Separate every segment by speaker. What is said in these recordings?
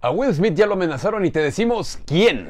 Speaker 1: A Will Smith ya lo amenazaron y te decimos quién.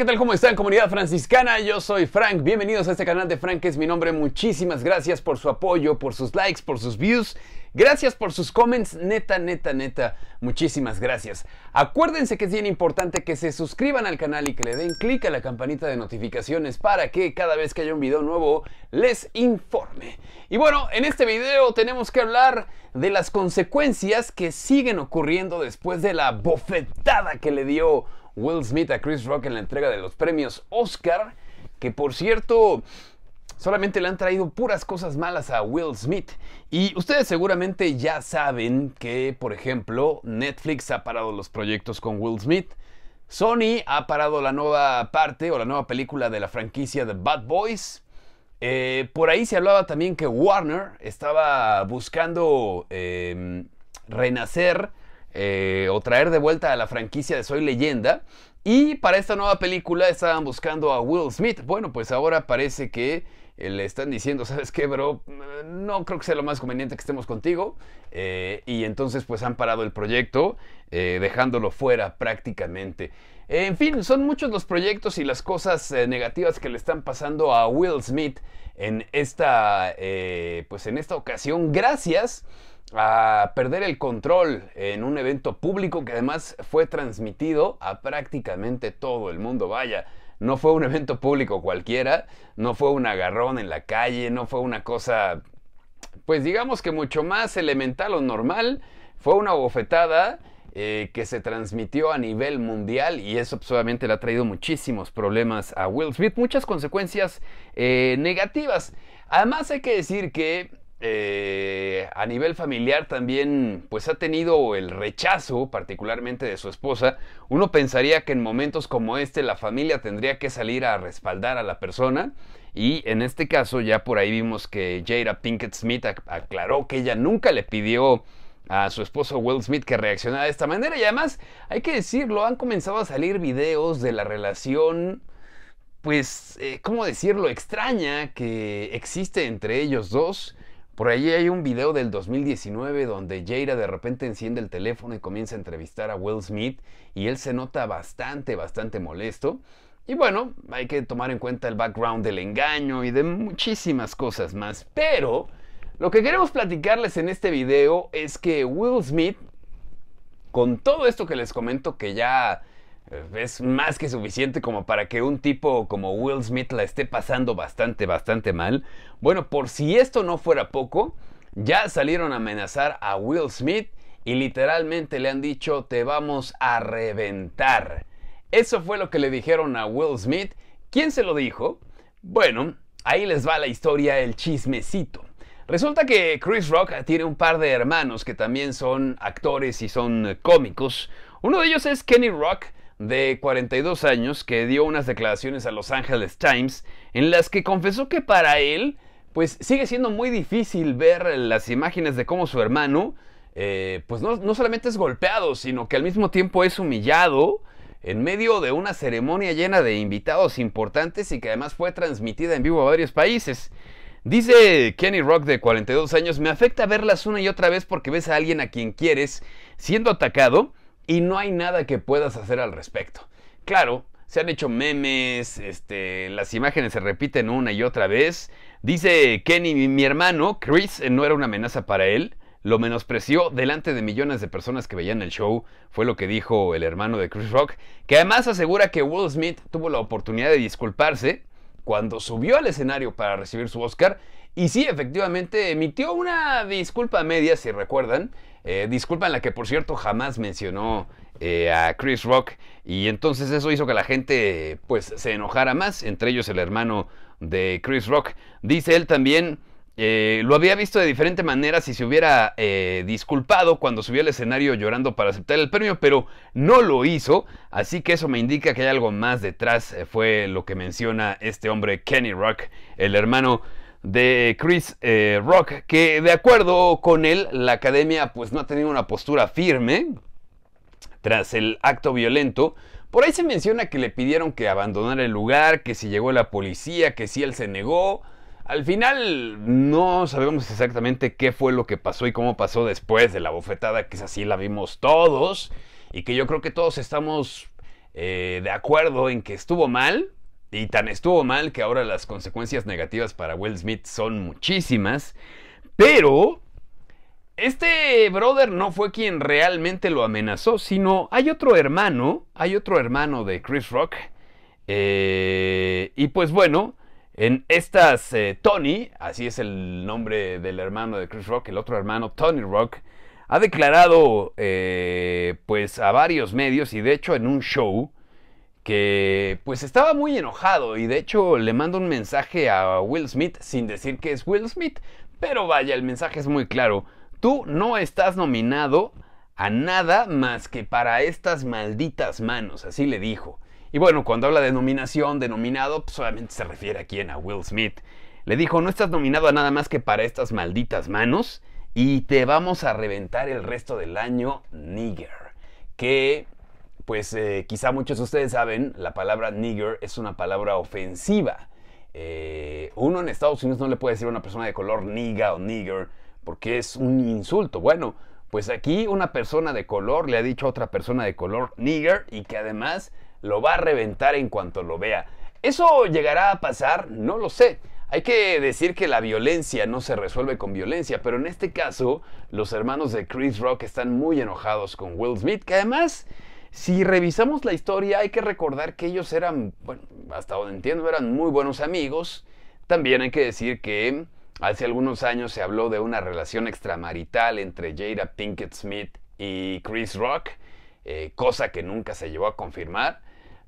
Speaker 1: ¿qué tal? ¿Cómo están, comunidad franciscana? Yo soy Frank, bienvenidos a este canal de Frank, es mi nombre. Muchísimas gracias por su apoyo, por sus likes, por sus views. Gracias por sus comments, neta, neta, neta. Muchísimas gracias. Acuérdense que es bien importante que se suscriban al canal y que le den clic a la campanita de notificaciones para que cada vez que haya un video nuevo les informe. Y bueno, en este video tenemos que hablar de las consecuencias que siguen ocurriendo después de la bofetada que le dio Will Smith a Chris Rock en la entrega de los premios Oscar, que por cierto solamente le han traído puras cosas malas a Will Smith. Y ustedes seguramente ya saben que, por ejemplo, Netflix ha parado los proyectos con Will Smith. Sony ha parado la nueva parte o la nueva película de la franquicia de Bad Boys. Eh, por ahí se hablaba también que Warner estaba buscando em, renacer eh, o traer de vuelta a la franquicia de Soy Leyenda. Y para esta nueva película estaban buscando a Will Smith. Bueno, pues ahora parece que eh, le están diciendo, ¿sabes qué, bro? Mm, no creo que sea lo más conveniente que estemos contigo. Eh, y entonces pues han parado el proyecto, dejándolo fuera prácticamente. En fin, son muchos los proyectos y las cosas negativas que le están pasando a Will Smith en esta, pues en esta ocasión. Gracias a perder el control en un evento público que además fue transmitido a prácticamente todo el mundo. Vaya, no fue un evento público cualquiera, no fue un agarrón en la calle, no fue una cosa, pues digamos que mucho más elemental o normal, fue una bofetada. Eh, que se transmitió a nivel mundial y eso pues, obviamente le ha traído muchísimos problemas a Will Smith, muchas consecuencias eh, negativas. Además hay que decir que eh, a nivel familiar también pues ha tenido el rechazo particularmente de su esposa, uno pensaría que en momentos como este la familia tendría que salir a respaldar a la persona y en este caso ya por ahí vimos que Jada Pinkett Smith aclaró que ella nunca le pidió a su esposo Will Smith que reaccionara de esta manera y además hay que decirlo, han comenzado a salir videos de la relación pues, como eh, ¿cómo decirlo?, extraña que existe entre ellos dos. Por ahí hay un video del 2019 donde Jaira de repente enciende el teléfono y comienza a entrevistar a Will Smith y él se nota bastante, bastante molesto. Y bueno, hay que tomar en cuenta el background del engaño y de muchísimas cosas más. Pero lo que queremos platicarles en este video es que Will Smith, con todo esto que les comento que ya es más que suficiente como para que un tipo como Will Smith la esté pasando bastante, bastante mal. Bueno, por si esto no fuera poco, ya salieron a amenazar a Will Smith y literalmente le han dicho te vamos a reventar. Eso fue lo que le dijeron a Will Smith. ¿Quién se lo dijo? Bueno, ahí les va la historia, el chismecito. Resulta que Chris Rock tiene un par de hermanos que también son actores y son cómicos. Uno de ellos es Kenny Rock, de 42 años que dio unas declaraciones a Los Angeles Times en las que confesó que para él pues sigue siendo muy difícil ver las imágenes de cómo su hermano eh, pues no, no, solamente es golpeado sino que al mismo tiempo es humillado en medio de una ceremonia llena de invitados importantes y que además fue transmitida en vivo a varios países. Dice Kenny Rock de 42 años, me afecta verlas una y otra vez porque ves a alguien a quien quieres siendo atacado y no hay nada que puedas hacer al respecto. Claro, se han hecho memes, este, las imágenes se repiten una y otra vez. Dice Kenny, mi hermano, Chris, eh, no era una amenaza para él. Lo menospreció delante de millones de personas que veían el show, fue lo que dijo el hermano de Chris Rock, que además asegura que Will Smith tuvo la oportunidad de disculparse cuando subió al escenario para recibir su Oscar y sí, efectivamente, emitió una disculpa media, si recuerdan, eh, disculpa la que, por cierto, jamás mencionó eh, a Chris Rock. Y entonces eso hizo que la gente pues se enojara más, entre ellos el hermano de Chris Rock. Dice él también, eh, lo había visto de diferente manera si se hubiera disculpado cuando subió al escenario llorando para aceptar el premio, pero no lo hizo, así que eso me indica que hay algo más detrás, fue lo que menciona este hombre Kenny Rock, el hermano de Chris eh, Rock, que de acuerdo con él, la academia pues no ha tenido una postura firme tras el acto violento. Por ahí se menciona que le pidieron que abandonara el lugar, que si llegó la policía, que si él se negó. Al final no sabemos exactamente qué fue lo que pasó y cómo pasó después de la bofetada, que es así la vimos todos y que yo creo que todos estamos eh, de acuerdo en que estuvo mal, y tan estuvo mal que ahora las consecuencias negativas para Will Smith son muchísimas. Pero este brother no fue quien realmente lo amenazó, sino hay otro hermano, hay otro hermano de Chris Rock. Eh, y pues bueno, en estas, eh, Tony, así es el nombre del hermano de Chris Rock, el otro hermano, Tony Rock, ha declarado eh, pues a varios medios y de hecho en un show que pues estaba muy enojado y de hecho le manda un mensaje a Will Smith sin decir que es Will Smith. Pero vaya, el mensaje es muy claro. Tú no estás nominado a nada más que para estas malditas manos, así le dijo. Y bueno, cuando habla de nominación, denominado pues solamente se refiere a quién, a Will Smith. Le dijo, no estás nominado a nada más que para estas malditas manos y te vamos a reventar el resto del año, nigger. Que pues eh, quizá muchos de ustedes saben, la palabra nigger es una palabra ofensiva. Eh, uno en Estados Unidos no le puede decir a una persona de color niga o nigger porque es un insulto. Bueno, pues aquí una persona de color le ha dicho a otra persona de color nigger y que además lo va a reventar en cuanto lo vea. ¿Eso llegará a pasar? No lo sé. Hay que decir que la violencia no se resuelve con violencia, pero en este caso los hermanos de Chris Rock están muy enojados con Will Smith, que además si revisamos la historia, hay que recordar que ellos eran, bueno, hasta donde entiendo, eran muy buenos amigos. También hay que decir que hace algunos años se habló de una relación extramarital entre Jada Pinkett Smith y Chris Rock, eh, cosa que nunca se llevó a confirmar.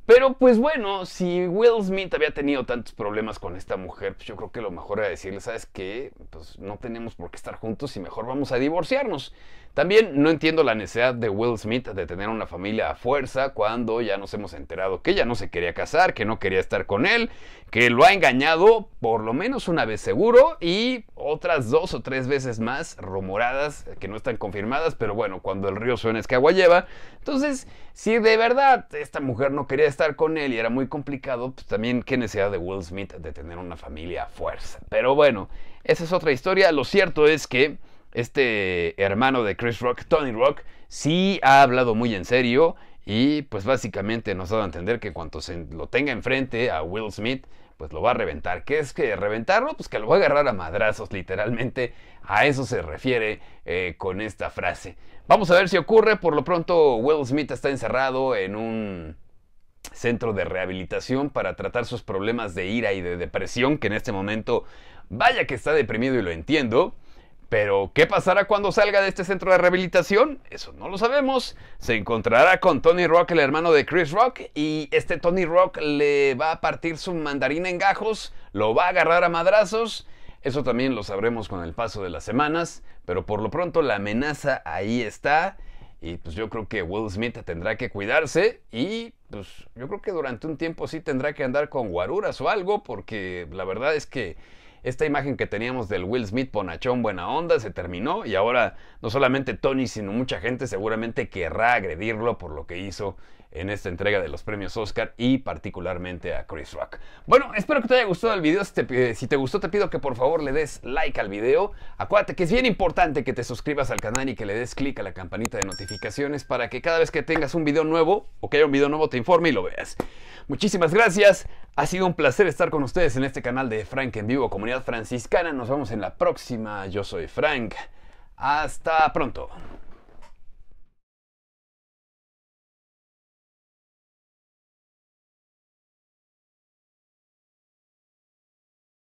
Speaker 1: Pero pues bueno, si Will Smith había tenido tantos problemas con esta mujer, pues yo creo que lo mejor era decirles ¿sabes qué? Pues no tenemos por qué estar juntos y mejor vamos a divorciarnos. También no entiendo la necesidad de Will Smith de tener una familia a fuerza cuando ya nos hemos enterado que ella no se quería casar, que no quería estar con él, que lo ha engañado por lo menos una vez seguro y otras dos o tres veces más rumoradas que no están confirmadas, pero bueno, cuando el río suena es que agua lleva. Entonces, si de verdad esta mujer no quería estar con él y era muy complicado, pues también qué necesidad de Will Smith de tener una familia a fuerza. Pero bueno, esa es otra historia. Lo cierto es que este hermano de Chris Rock, Tony Rock, sí ha hablado muy en serio y pues básicamente nos ha dado a entender que cuando se lo tenga enfrente a Will Smith, pues lo va a reventar. ¿Qué es que reventarlo? Pues que lo va a agarrar a madrazos, literalmente. A eso se refiere eh, con esta frase. Vamos a ver si ocurre. Por lo pronto, Will Smith está encerrado en un centro de rehabilitación para tratar sus problemas de ira y de depresión, que en este momento, vaya que está deprimido y lo entiendo. Pero, ¿qué pasará cuando salga de este centro de rehabilitación? Eso no lo sabemos. Se encontrará con Tony Rock, el hermano de Chris Rock, y este Tony Rock le va a partir su mandarina en gajos, lo va a agarrar a madrazos. Eso también lo sabremos con el paso de las semanas, pero por lo pronto la amenaza ahí está. Y pues yo creo que Will Smith tendrá que cuidarse y pues yo creo que durante un tiempo sí tendrá que andar con guaruras o algo porque la verdad es que esta imagen que teníamos del Will Smith ponachón buena onda se terminó y ahora no solamente Tony, sino mucha gente seguramente querrá agredirlo por lo que hizo en esta entrega de los premios Oscar y particularmente a Chris Rock. Bueno, espero que te haya gustado el video. Si te, gustó, te pido que por favor le des like al video. Acuérdate que es bien importante que te suscribas al canal y que le des clic a la campanita de notificaciones para que cada vez que tengas un video nuevo o que haya un video nuevo te informe y lo veas. Muchísimas gracias. Ha sido un placer estar con ustedes en este canal de Frank en Vivo, comunidad franciscana. Nos vemos en la próxima. Yo soy Frank. Hasta pronto.